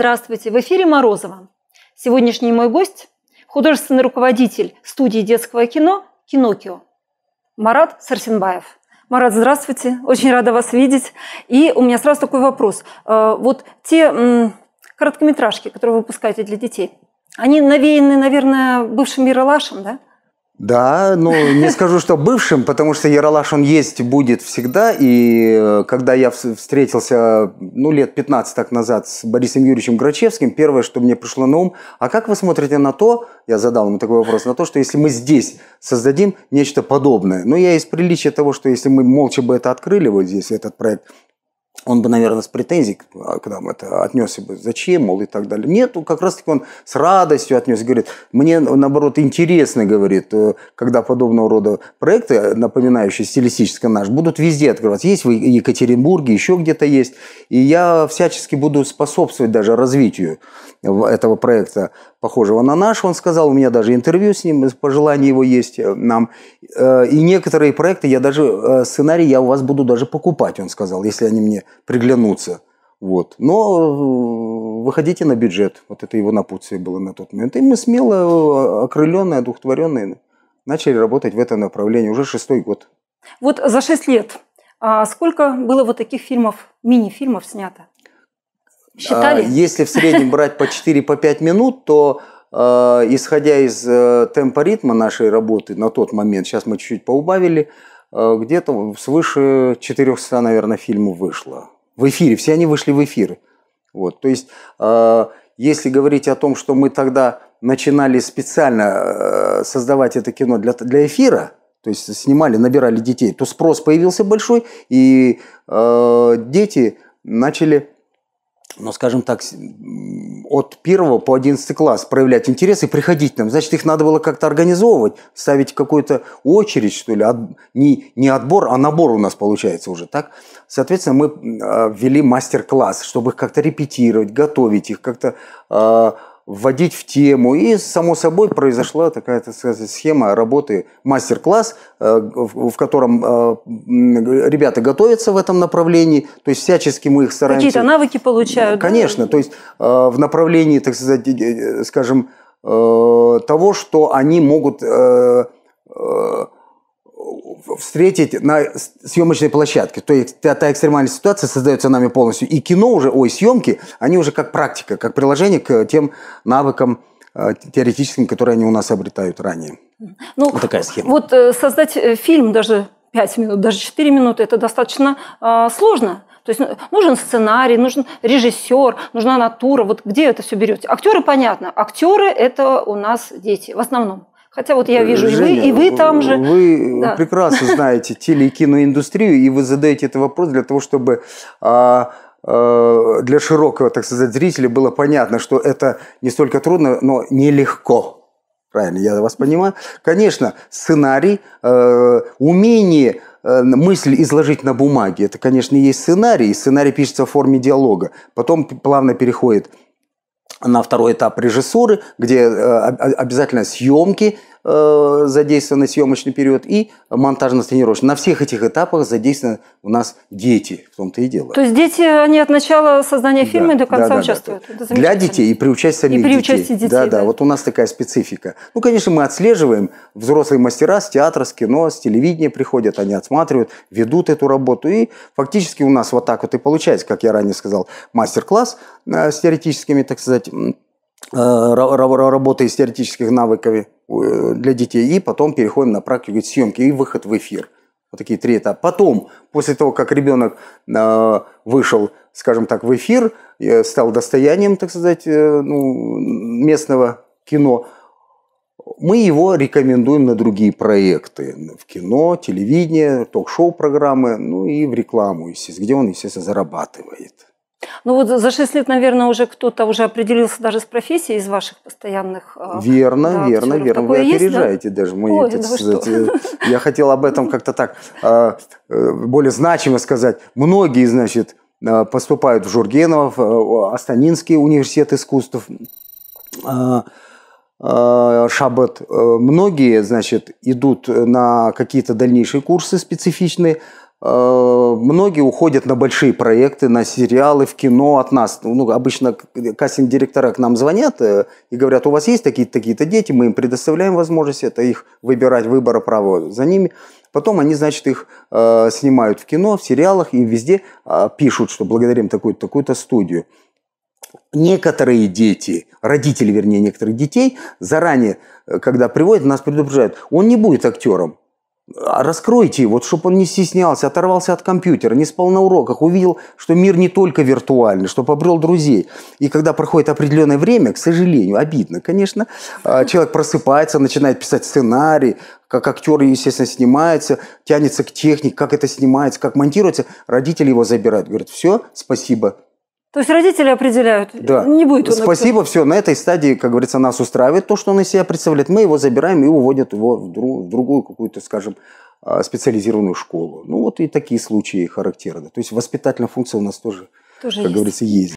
Здравствуйте, в эфире Морозова. Сегодняшний мой гость – художественный руководитель студии детского кино «Кинокио» Марат Сарсенбаев. Марат, здравствуйте, очень рада вас видеть. И у меня сразу такой вопрос. Э, вот те короткометражки, которые вы выпускаете для детей, они навеяны, наверное, бывшим Ералашем, да? Да, но ну, не скажу, что бывшим, потому что Яралаш он есть будет всегда. И э, когда я встретился, ну лет 15 так назад с Борисом Юрьевичем Грачевским, первое, что мне пришло на ум, а как вы смотрите на то, я задал ему такой вопрос, на то, что если мы здесь создадим нечто подобное, ну я из приличия того, что если мы молча бы это открыли вот здесь, этот проект, он бы, наверное, с претензией, к а, нам это отнес, бы, зачем, мол, и так далее. Нет, как раз-таки он с радостью отнес, говорит, мне, наоборот, интересно, говорит, э, когда подобного рода проекты, э, напоминающие стилистически наш, будут везде открываться. Есть в Екатеринбурге, еще где-то есть. И я всячески буду способствовать даже развитию этого проекта похожего на наш, он сказал, у меня даже интервью с ним, пожелание его есть э, нам. Э, и некоторые проекты, я даже э, сценарий я у вас буду даже покупать, он сказал, если они мне приглянутся. Вот. Но выходите на бюджет. Вот это его напутствие было на тот момент. И мы смело, окрыленные, одухотворенные, начали работать в этом направлении. Уже шестой год. Вот за шесть лет а сколько было вот таких фильмов, мини-фильмов снято? Считали? А, если в среднем брать по 4-5 по минут, то а, исходя из э, темпа ритма нашей работы на тот момент, сейчас мы чуть-чуть поубавили, э, где-то свыше 400, наверное, фильмов вышло. В эфире, все они вышли в эфир. Вот, то есть, а, если говорить о том, что мы тогда начинали специально э, создавать это кино для, для эфира, то есть снимали, набирали детей, то спрос появился большой, и дети начали ну, скажем так, от первого по одиннадцатый класс проявлять интерес и приходить нам. Значит, их надо было как-то организовывать, ставить какую-то очередь, что ли, от, не, не отбор, а набор у нас получается уже, так? Соответственно, мы а, ввели мастер-класс, чтобы их как-то репетировать, готовить их, как-то а, вводить в тему. И, само собой, произошла такая, так сказать, схема работы, мастер-класс, э, в котором э, ребята готовятся в этом направлении, то есть всячески мы их стараемся... Какие-то навыки получают. Конечно, да? то есть э, в направлении, так сказать, скажем, того, что они могут встретить на съемочной площадке. То есть та, та экстремальная ситуация создается нами полностью. И кино уже, ой, съемки, они уже как практика, как приложение к тем навыкам э, теоретическим, которые они у нас обретают ранее. Ну, вот такая схема. Вот э, создать э, фильм даже 5 минут, даже 4 минуты, это достаточно э, сложно. То есть ну, нужен сценарий, нужен режиссер, нужна натура. Вот где это все берете? Актеры, понятно. Актеры – это у нас дети в основном. Хотя вот я вижу Женя, и вы, и вы там же. Вы да. прекрасно знаете теле- и киноиндустрию, и вы задаете этот вопрос для того, чтобы а, а, для широкого, так сказать, зрителя было понятно, что это не столько трудно, но нелегко. Правильно, я вас понимаю. Конечно, сценарий, э, умение э, мысль изложить на бумаге. Это, конечно, и есть сценарий. сценарий пишется в форме диалога. Потом плавно переходит на второй этап режиссуры, где э, обязательно съемки, э, съемочный период и монтажно-тренировочный. На всех этих этапах задействованы у нас дети, в том-то и дело. То есть дети, они от начала создания фильма да, до конца да, да, участвуют? Да, Для детей и при участии самих и при детей. Участии детей. Да, да, да, вот у нас такая специфика. Ну, конечно, мы отслеживаем, взрослые мастера с театра, с кино, с телевидения приходят, они отсматривают, ведут эту работу. И фактически у нас вот так вот и получается, как я ранее сказал, мастер-класс э, с теоретическими, так сказать, э, работой с теоретическими навыками. Э, для детей. И потом переходим на практику съемки и выход в эфир. Вот такие три этапа. Потом, после того, как ребенок э, вышел, скажем так, в эфир, э, стал достоянием, так сказать, ну, местного кино, мы его рекомендуем на другие проекты, в кино, телевидение, ток-шоу программы, ну и в рекламу, естественно, где он, естественно, зарабатывает. Ну вот за 6 лет, наверное, уже кто-то уже определился даже с профессией из ваших постоянных... Э, верно, да, верно, верно. Такое Вы есть, опережаете да? даже. Мы, Ой, да сказать, я хотел об этом как-то так э, э, более значимо сказать. Многие, значит, поступают в Жургенов, Астанинский университет искусств, Шабат. Многие, значит, идут на какие-то дальнейшие курсы специфичные – Э, многие уходят на большие проекты, на сериалы, в кино от нас. Ну, обычно кастинг-директора к нам звонят э, и говорят, у вас есть такие-то такие дети, мы им предоставляем возможность это их выбирать, выбора право за ними. Потом они, значит, их э, снимают в кино, в сериалах и везде э, пишут, что благодарим такую-то такую студию. Некоторые дети, родители, вернее, некоторых детей заранее, э, когда приводят, нас предупреждают, он не будет актером, а раскройте его, вот, чтобы он не стеснялся, оторвался от компьютера, не спал на уроках, увидел, что мир не только виртуальный, что побрел друзей. И когда проходит определенное время, к сожалению, обидно, конечно, а, человек просыпается, начинает писать сценарий, как актер, естественно, снимается, тянется к технике, как это снимается, как монтируется, родители его забирают, говорят, все, спасибо, то есть родители определяют, да. не будет он Спасибо, все, на этой стадии, как говорится, нас устраивает то, что он из себя представляет. Мы его забираем и уводят его в, друг, в другую какую-то, скажем, а, специализированную школу. Ну вот и такие случаи характерны. То есть воспитательная функция у нас тоже, тоже как есть. говорится, есть.